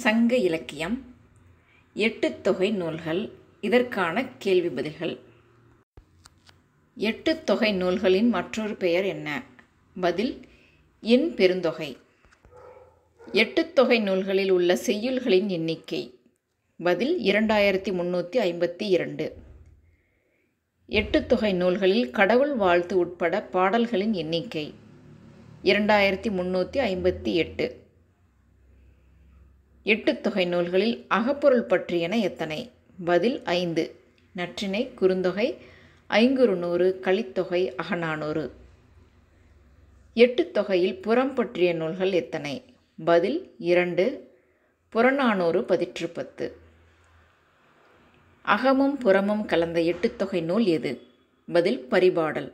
சங்க இலக்கியம் எட்டு தொகை நூல்கள் இதற்கான கேள்வி பதில்கள் எட்டு தொகை நூல்களின் மற்றொரு பெயர் என்ன பதில் என் பெருந்தொகை எட்டு தொகை நூல்களில் உள்ள செய்யுள்களின் எண்ணிக்கை பதில் இரண்டாயிரத்தி முந்நூற்றி ஐம்பத்தி இரண்டு எட்டு தொகை நூல்களில் கடவுள் வாழ்த்து உட்பட பாடல்களின் எண்ணிக்கை இரண்டாயிரத்தி முந்நூற்றி ஐம்பத்தி எட்டு எட்டு தொகை நூல்களில் அகப்பொருள் பற்றியன எத்தனை பதில் ஐந்து நற்றினை குறுந்தொகை ஐங்குறு நூறு கலித்தொகை அகநானூறு எட்டு தொகையில் புறம் பற்றிய நூல்கள் எத்தனை பதில் இரண்டு புறநானூறு பதிற்று பத்து அகமும் புறமும் கலந்த எட்டுத்தொகை நூல் எது பதில் பரிபாடல்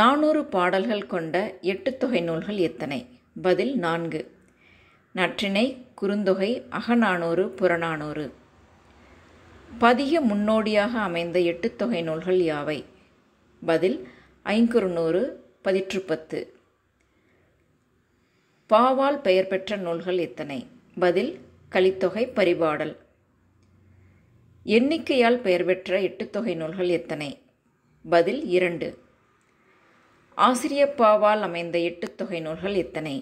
நானூறு பாடல்கள் கொண்ட எட்டுத்தொகை நூல்கள் எத்தனை பதில் நான்கு நற்றினை குறுந்தொகை அகநானூறு புறநானூறு பதிக முன்னோடியாக அமைந்த எட்டுத்தொகை நூல்கள் யாவை பதில் ஐங்குறுநூறு பதிற்றுப்பத்து பாவால் பெயர் பெற்ற நூல்கள் எத்தனை பதில் கலித்தொகை பரிபாடல் எண்ணிக்கையால் பெயர் பெற்ற எட்டுத்தொகை நூல்கள் எத்தனை பதில் இரண்டு ஆசிரியப்பாவால் அமைந்த எட்டுத்தொகை நூல்கள் எத்தனை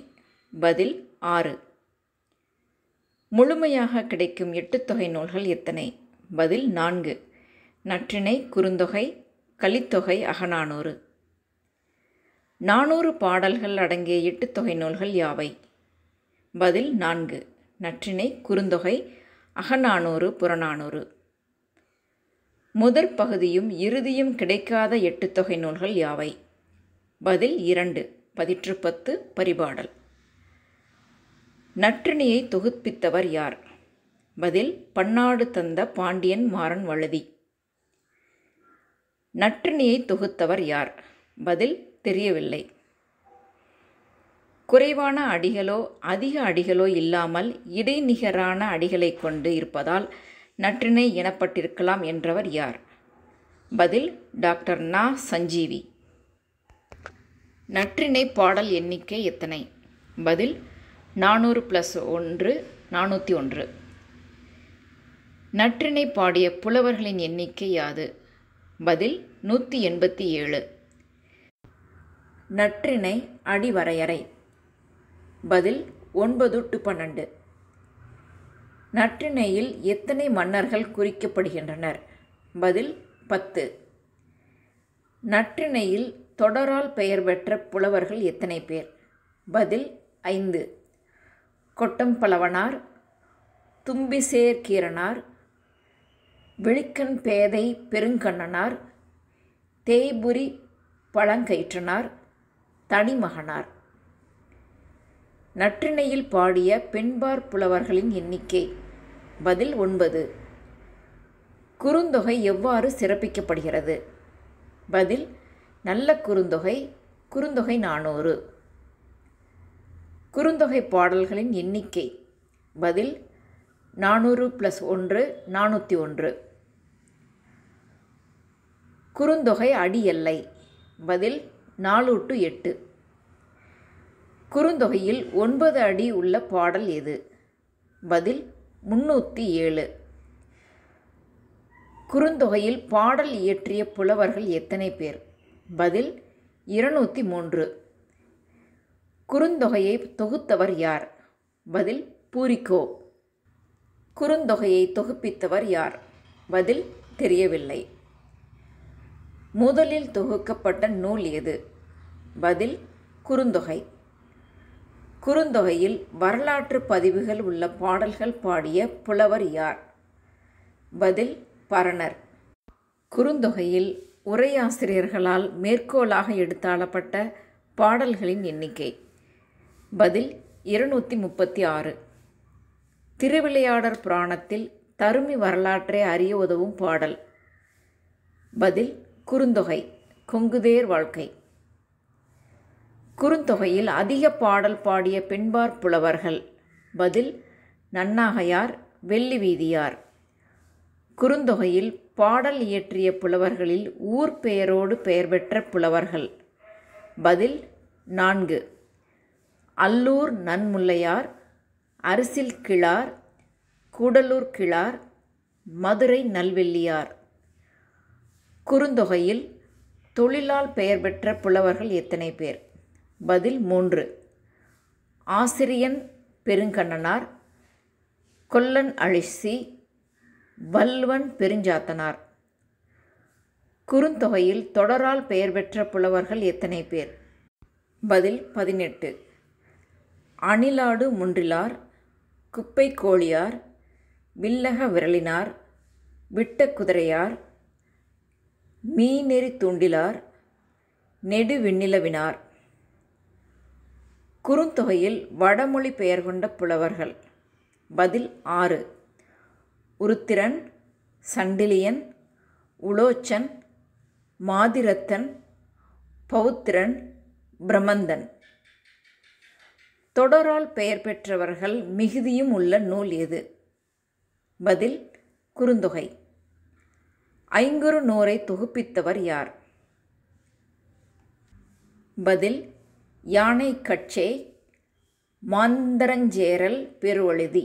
பதில் ஆறு முழுமையாக கிடைக்கும் எட்டுத்தொகை நூல்கள் எத்தனை பதில் நான்கு நற்றிணை குறுந்தொகை கலித்தொகை அகநானூறு நானூறு பாடல்கள் அடங்கிய எட்டுத்தொகை நூல்கள் யாவை பதில் நான்கு நற்றிணை குறுந்தொகை அகநானூறு புறநானூறு முதற் பகுதியும் இறுதியும் கிடைக்காத எட்டுத்தொகை நூல்கள் யாவை பதில் இரண்டு பதிற்று பத்து பரிபாடல் நற்றினியை தொகுப்பித்தவர் யார் பதில் பன்னாடு தந்த பாண்டியன் மாறன் வழுதி நற்றினியை தொகுத்தவர் யார் பதில் தெரியவில்லை குறைவான அடிகளோ அதிக அடிகளோ இல்லாமல் இடைநிகரான அடிகளை கொண்டு இருப்பதால் நற்றினை எனப்பட்டிருக்கலாம் என்றவர் யார் பதில் டாக்டர் நா சஞ்சீவி நற்றினை பாடல் எண்ணிக்கை எத்தனை பதில் நானூறு ப்ளஸ் ஒன்று நானூற்றி ஒன்று நற்றினை பாடிய புலவர்களின் எண்ணிக்கை யாது பதில் நூற்றி எண்பத்தி ஏழு நற்றினை அடிவரையறை பதில் ஒன்பது டு பன்னெண்டு நற்றினையில் எத்தனை மன்னர்கள் குறிக்கப்படுகின்றனர் பதில் பத்து நற்றினையில் தொடரால் பெயர் பெற்ற புலவர்கள் எத்தனை பேர் பதில் ஐந்து கொட்டம்பலவனார் தும்பிசேர்கீரனார் வெளிக்கண் பேதை பெருங்கண்ணனார் தேய்புரி பழங்கயிற்றனார் தனிமகனார் நற்றிணையில் பாடிய பெண்பார் புலவர்களின் எண்ணிக்கை பதில் ஒன்பது குறுந்தொகை எவ்வாறு சிறப்பிக்கப்படுகிறது பதில் நல்ல குறுந்தொகை குறுந்தொகை நானூறு குறுந்தொகை பாடல்களின் எண்ணிக்கை பதில் நானூறு ப்ளஸ் ஒன்று நானூற்றி ஒன்று குறுந்தொகை அடி எல்லை பதில் நாலு டு எட்டு குறுந்தொகையில் ஒன்பது அடி உள்ள பாடல் எது பதில் முன்னூற்றி ஏழு குறுந்தொகையில் பாடல் இயற்றிய புலவர்கள் எத்தனை பேர் பதில் இருநூற்றி மூன்று குறுந்தொகையை தொகுத்தவர் யார் பதில் பூரிக்கோ குறுந்தொகையை தொகுப்பித்தவர் யார் பதில் தெரியவில்லை முதலில் தொகுக்கப்பட்ட நூல் எது பதில் குறுந்தொகை குறுந்தொகையில் வரலாற்று பதிவுகள் உள்ள பாடல்கள் பாடிய புலவர் யார் பதில் பரணர் குறுந்தொகையில் உரையாசிரியர்களால் மேற்கோளாக எடுத்தாளப்பட்ட பாடல்களின் எண்ணிக்கை பதில் இருநூற்றி முப்பத்தி ஆறு திருவிளையாடற் புராணத்தில் தருமி வரலாற்றை அறிய உதவும் பாடல் பதில் குறுந்தொகை கொங்குதேர் வாழ்க்கை குறுந்தொகையில் அதிக பாடல் பாடிய பின்பார் புலவர்கள் பதில் நன்னாகையார் வெள்ளி வீதியார் குறுந்தொகையில் பாடல் இயற்றிய புலவர்களில் ஊர் பெயரோடு பெயர் பெற்ற புலவர்கள் பதில் நான்கு அல்லூர் நன்முல்லையார் அரசில் கிழார் கூடலூர் கிழார் மதுரை நல்வெள்ளியார் குறுந்தொகையில் தொழிலால் பெயர் பெற்ற புலவர்கள் எத்தனை பேர் பதில் மூன்று ஆசிரியன் பெருங்கண்ணனார் கொல்லன் அழிசி வல்வன் பெருஞ்சாத்தனார் குறுந்தொகையில் தொடரால் பெயர் பெற்ற புலவர்கள் எத்தனை பேர் பதில் பதினெட்டு அணிலாடு முன்றிலார் குப்பை கோழியார் வில்லக விரலினார் விட்ட குதிரையார் மீநெறி தூண்டிலார் நெடு விண்ணிலவினார் குறுந்தொகையில் வடமொழி பெயர் கொண்ட புலவர்கள் பதில் ஆறு உருத்திரன் சண்டிலியன் உலோச்சன் மாதிரத்தன் பௌத்திரன் பிரமந்தன் தொடரால் பெயர் பெற்றவர்கள் மிகுதியும் உள்ள நூல் எது பதில் குறுந்தொகை ஐங்குறு நூரை தொகுப்பித்தவர் யார் பதில் யானை கட்சே மாந்தரஞ்சேரல் பெருவழுதி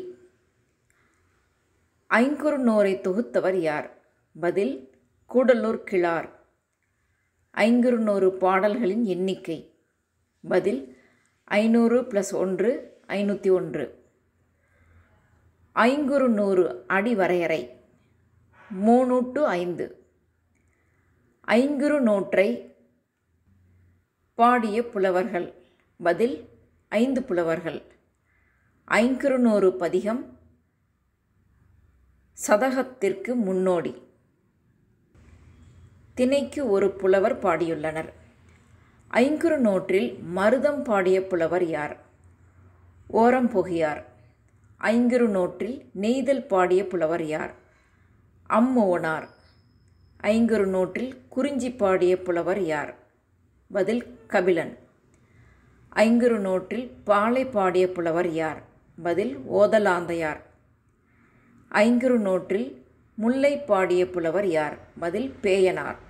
ஐங்குறு நூரை தொகுத்தவர் யார் பதில் கூடலூர் கிழார் ஐங்குறு நூறு பாடல்களின் எண்ணிக்கை பதில் ஐநூறு ப்ளஸ் ஒன்று ஐநூற்றி ஒன்று ஐங்குறு நூறு அடி வரையறை மூணு டு ஐந்து ஐங்குறு நூற்றை பாடிய புலவர்கள் பதில் ஐந்து புலவர்கள் ஐங்குறு நூறு பதிகம் சதகத்திற்கு முன்னோடி திணைக்கு ஒரு புலவர் பாடியுள்ளனர் நோற்றில் மருதம் பாடிய புலவர் யார் ஓரம் புகையார் நோற்றில் நெய்தல் பாடிய புலவர் யார் அம்மோனார் நோற்றில் குறிஞ்சி பாடிய புலவர் யார் பதில் கபிலன் நோற்றில் பாலை பாடிய புலவர் யார் பதில் ஓதலாந்தையார் நோற்றில் முல்லை பாடிய புலவர் யார் பதில் பேயனார்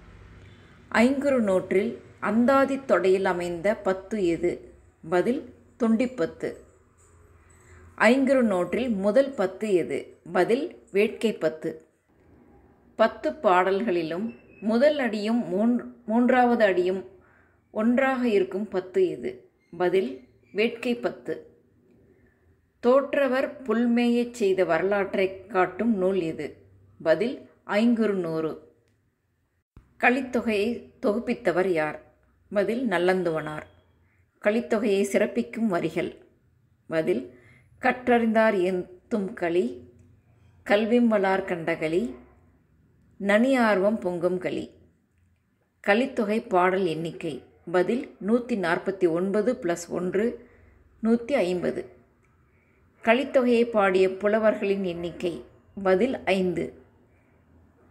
நோற்றில் அந்தாதி தொடையில் அமைந்த பத்து எது பதில் தொண்டிப்பத்து ஐங்குறு நோட்டில் முதல் பத்து எது பதில் வேட்கை பத்து பத்து பாடல்களிலும் முதல் அடியும் மூன் மூன்றாவது அடியும் ஒன்றாக இருக்கும் பத்து எது பதில் வேட்கை பத்து தோற்றவர் புல்மேயச் செய்த வரலாற்றை காட்டும் நூல் எது பதில் ஐங்குறு நூறு கலித்தொகையை தொகுப்பித்தவர் யார் பதில் நல்லந்துவனார் கலித்தொகையை சிறப்பிக்கும் வரிகள் பதில் கற்றறிந்தார் எத்தும் களி கல்விம்பலார் களி நனி ஆர்வம் பொங்கும் களி கலித்தொகை பாடல் எண்ணிக்கை பதில் நூற்றி நாற்பத்தி ஒன்பது ப்ளஸ் ஒன்று நூற்றி ஐம்பது களித்தொகையை பாடிய புலவர்களின் எண்ணிக்கை பதில் ஐந்து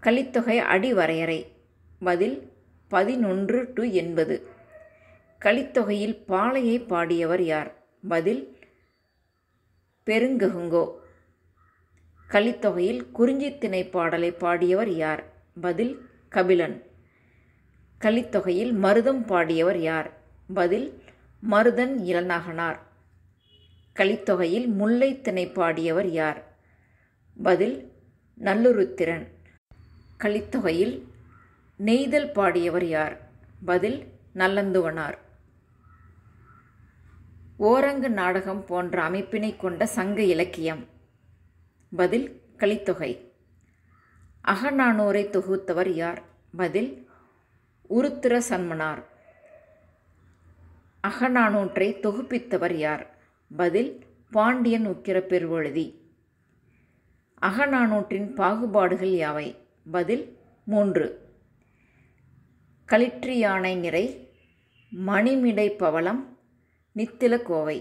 கலித்தொகை அடி வரையறை பதில் பதினொன்று டு எண்பது கலித்தொகையில் பாலையை பாடியவர் யார் பதில் பெருங்ககுங்கோ கலித்தொகையில் குறிஞ்சித்திணை பாடலை பாடியவர் யார் பதில் கபிலன் கலித்தொகையில் மருதம் பாடியவர் யார் பதில் மருதன் இளநாகனார் கலித்தொகையில் முல்லைத்திணை பாடியவர் யார் பதில் நல்லுருத்திரன் கலித்தொகையில் நெய்தல் பாடியவர் யார் பதில் நல்லந்துவனார் ஓரங்கு நாடகம் போன்ற அமைப்பினை கொண்ட சங்க இலக்கியம் பதில் கலித்தொகை அகநானூரை தொகுத்தவர் யார் பதில் உருத்திர சன்மனார் அகநானூற்றை தொகுப்பித்தவர் யார் பதில் பாண்டியன் உக்கிர பெருவழுதி அகநானூற்றின் பாகுபாடுகள் யாவை பதில் மூன்று களிற்றியானை நிறை மணிமிடை பவளம் நித்தில கோவை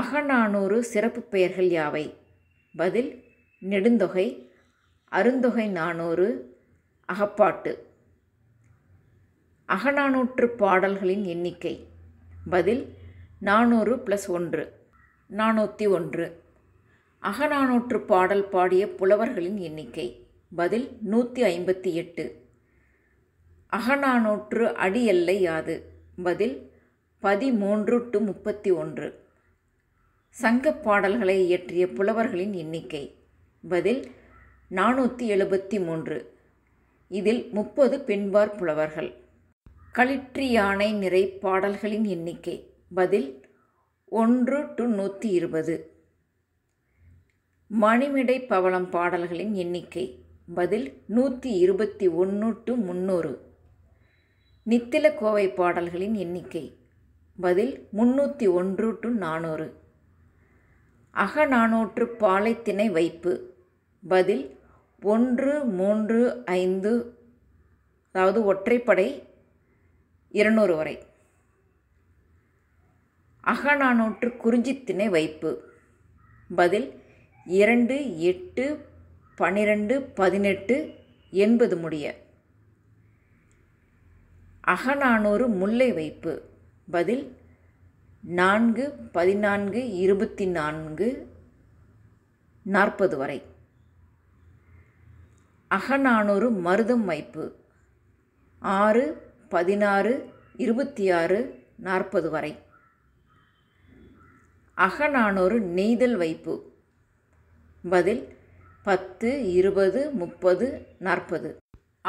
அகநானூறு சிறப்பு பெயர்கள் யாவை பதில் நெடுந்தொகை அருந்தொகை நானூறு அகப்பாட்டு அகநானூற்று பாடல்களின் எண்ணிக்கை பதில் நானூறு ப்ளஸ் ஒன்று நானூற்றி ஒன்று அகநானூற்று பாடல் பாடிய புலவர்களின் எண்ணிக்கை பதில் நூற்றி ஐம்பத்தி எட்டு அகநானூற்று அடி எல்லை யாது பதில் பதிமூன்று டு முப்பத்தி ஒன்று சங்கப் பாடல்களை இயற்றிய புலவர்களின் எண்ணிக்கை பதில் நானூற்றி எழுபத்தி மூன்று இதில் முப்பது பின்பார் புலவர்கள் களிற்றி யானை நிறை பாடல்களின் எண்ணிக்கை பதில் ஒன்று டு நூற்றி இருபது மணிமிடை பவளம் பாடல்களின் எண்ணிக்கை பதில் நூற்றி இருபத்தி ஒன்று டு முந்நூறு நித்தில கோவை பாடல்களின் எண்ணிக்கை பதில் முன்னூற்றி ஒன்று டு நானூறு அகநானூற்று பாலைத்திணை வைப்பு பதில் ஒன்று மூன்று ஐந்து அதாவது ஒற்றைப்படை இருநூறு வரை அகநானூற்று குறிஞ்சித்திணை வைப்பு பதில் இரண்டு எட்டு பனிரெண்டு பதினெட்டு எண்பது முடிய அகநானூறு முல்லை வைப்பு பதில் நான்கு பதினான்கு இருபத்தி நான்கு நாற்பது வரை அகநானூறு மருதம் வைப்பு ஆறு பதினாறு இருபத்தி ஆறு நாற்பது வரை அகநானூறு நெய்தல் வைப்பு பதில் பத்து இருபது முப்பது நாற்பது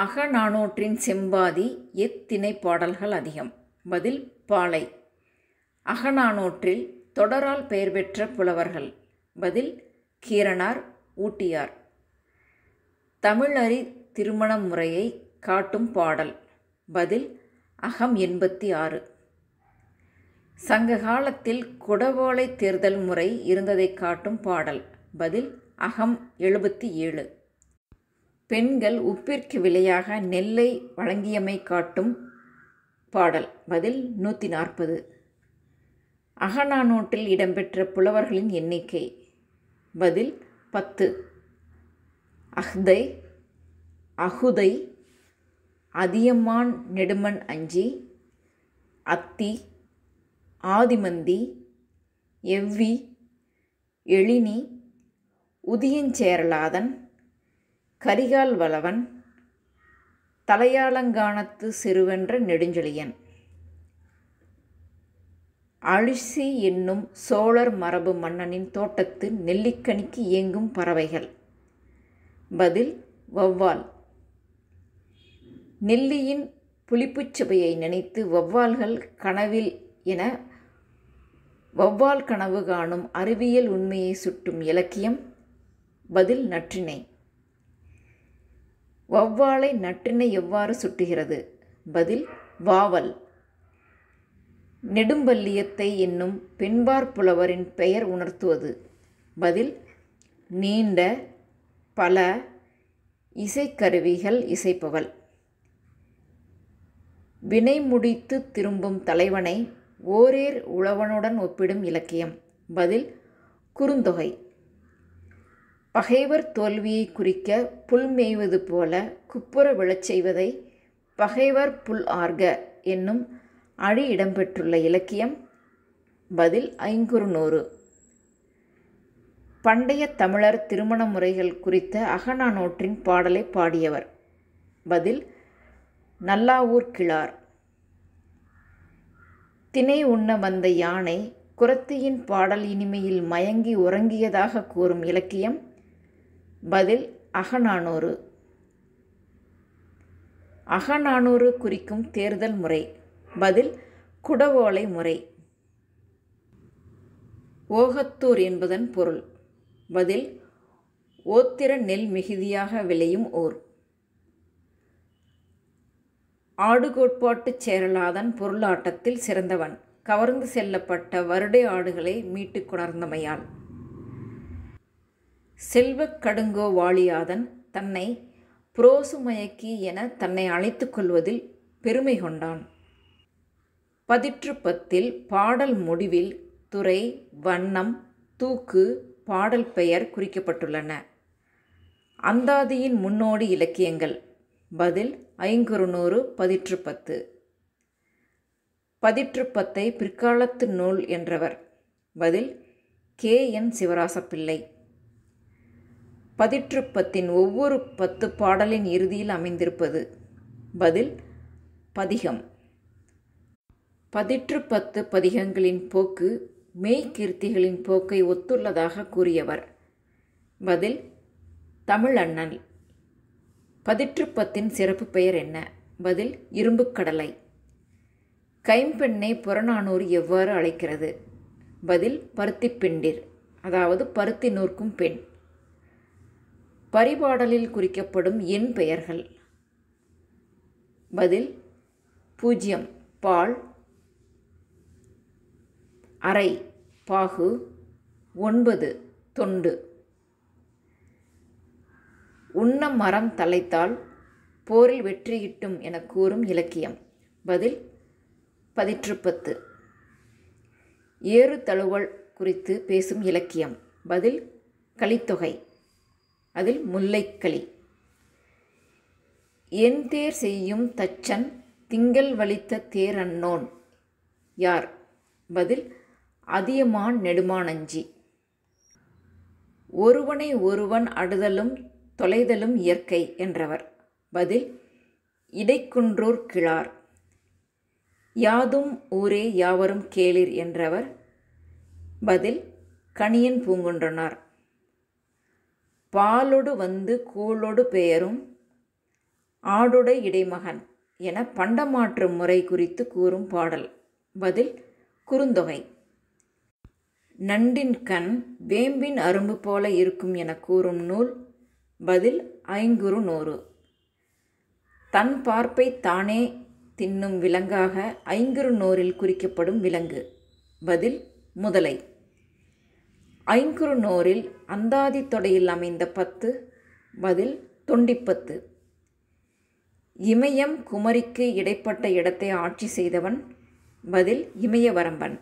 அகநானூற்றின் செம்பாதி எத்திணை பாடல்கள் அதிகம் பதில் பாலை அகநானூற்றில் தொடரால் பெயர் பெற்ற புலவர்கள் பதில் கீரனார் ஊட்டியார் தமிழறி திருமண முறையை காட்டும் பாடல் பதில் அகம் எண்பத்தி ஆறு சங்க காலத்தில் குடவோலை தேர்தல் முறை இருந்ததை காட்டும் பாடல் பதில் அகம் எழுபத்தி ஏழு பெண்கள் உப்பிற்கு விலையாக நெல்லை வழங்கியமை காட்டும் பாடல் பதில் நூற்றி நாற்பது நோட்டில் இடம்பெற்ற புலவர்களின் எண்ணிக்கை பதில் பத்து அஹ்தை அகுதை அதியமான் நெடுமன் அஞ்சி அத்தி ஆதிமந்தி எவ்வி எழினி உதியஞ்சேரலாதன் கரிகால் வளவன் தலையாளங்கானத்து சிறுவென்ற நெடுஞ்செழியன் அழிசி என்னும் சோழர் மரபு மன்னனின் தோட்டத்து நெல்லிக்கனிக்கு இயங்கும் பறவைகள் பதில் வௌவால் நெல்லியின் புளிப்புச் சுவையை நினைத்து வௌவால்கள் கனவில் என வௌவால் கனவு காணும் அறிவியல் உண்மையை சுட்டும் இலக்கியம் பதில் நற்றினை வவ்வாளை நற்றினை எவ்வாறு சுட்டுகிறது பதில் வாவல் நெடும்பல்லியத்தை என்னும் பெண்பார் புலவரின் பெயர் உணர்த்துவது பதில் நீண்ட பல இசைக்கருவிகள் இசைப்பவள் வினை முடித்து திரும்பும் தலைவனை ஓரேர் உழவனுடன் ஒப்பிடும் இலக்கியம் பதில் குறுந்தொகை பகைவர் தோல்வியை குறிக்க புல் மேய்வது போல குப்புற விழச் செய்வதை பகைவர் புல் ஆர்க என்னும் அழி இடம்பெற்றுள்ள இலக்கியம் பதில் ஐங்குறுநூறு பண்டைய தமிழர் திருமண முறைகள் குறித்த அகநானூற்றின் பாடலை பாடியவர் பதில் நல்லாவூர் கிழார் தினை உண்ண வந்த யானை குரத்தியின் பாடல் இனிமையில் மயங்கி உறங்கியதாக கூறும் இலக்கியம் பதில் அகநானூறு அகநானூறு குறிக்கும் தேர்தல் முறை பதில் குடவோலை முறை ஓகத்தூர் என்பதன் பொருள் பதில் ஓத்திர நெல் மிகுதியாக விளையும் ஓர் ஆடு கோட்பாட்டு சேரலாதன் பொருளாட்டத்தில் சிறந்தவன் கவர்ந்து செல்லப்பட்ட வருடை ஆடுகளை மீட்டுக் கொணர்ந்தமையால் செல்வக் கடுங்கோ வாளியாதன் தன்னை புரோசுமயக்கி என தன்னை அழைத்து கொள்வதில் பெருமை கொண்டான் பதிற்று பத்தில் பாடல் முடிவில் துறை வண்ணம் தூக்கு பாடல் பெயர் குறிக்கப்பட்டுள்ளன அந்தாதியின் முன்னோடி இலக்கியங்கள் பதில் ஐங்குறுநூறு பதிற்று பத்து பதிற்றுப்பத்தை பிற்காலத்து நூல் என்றவர் பதில் கே என் சிவராசப்பிள்ளை பதிற்றுப்பத்தின் ஒவ்வொரு பத்து பாடலின் இறுதியில் அமைந்திருப்பது பதில் பதிகம் பதிற்று பத்து பதிகங்களின் போக்கு மெய்கீர்த்திகளின் போக்கை ஒத்துள்ளதாக கூறியவர் பதில் தமிழண்ணல் பதிற்றுப்பத்தின் சிறப்பு பெயர் என்ன பதில் இரும்புக்கடலை கைம்பெண்ணை புறநானூறு எவ்வாறு அழைக்கிறது பதில் பருத்திப்பிண்டிர் அதாவது பருத்தி நூற்கும் பெண் பரிபாடலில் குறிக்கப்படும் எண் பெயர்கள் பதில் பூஜ்யம் பால் அரை பாகு ஒன்பது தொண்டு உண்ண மரம் தலைத்தால் போரில் வெற்றியிட்டும் என கூறும் இலக்கியம் பதில் பதிற்றுப்பத்து ஏறு தழுவல் குறித்து பேசும் இலக்கியம் பதில் கலித்தொகை அதில் முல்லைக்களி என் தேர் செய்யும் தச்சன் திங்கள் வலித்த தேரன்னோன் யார் பதில் அதியமான் நெடுமானஞ்சி ஒருவனை ஒருவன் அடுதலும் தொலைதலும் இயற்கை என்றவர் பதில் இடைக்குன்றூர் கிழார் யாதும் ஊரே யாவரும் கேளிர் என்றவர் பதில் கணியன் பூங்குன்றனார் பாலொடு வந்து கூழொடு பெயரும் ஆடுடை இடைமகன் என பண்டமாற்று முறை குறித்து கூறும் பாடல் பதில் குறுந்தொகை நண்டின் கண் வேம்பின் அரும்பு போல இருக்கும் என கூறும் நூல் பதில் ஐங்குறு நூறு தன் பார்ப்பை தானே தின்னும் விலங்காக ஐங்குறு நூறில் குறிக்கப்படும் விலங்கு பதில் முதலை ஐங்குறுநோரில் அந்தாதி தொடையில் அமைந்த பத்து பதில் தொண்டிப்பத்து இமயம் குமரிக்கு இடைப்பட்ட இடத்தை ஆட்சி செய்தவன் பதில் இமயவரம்பன்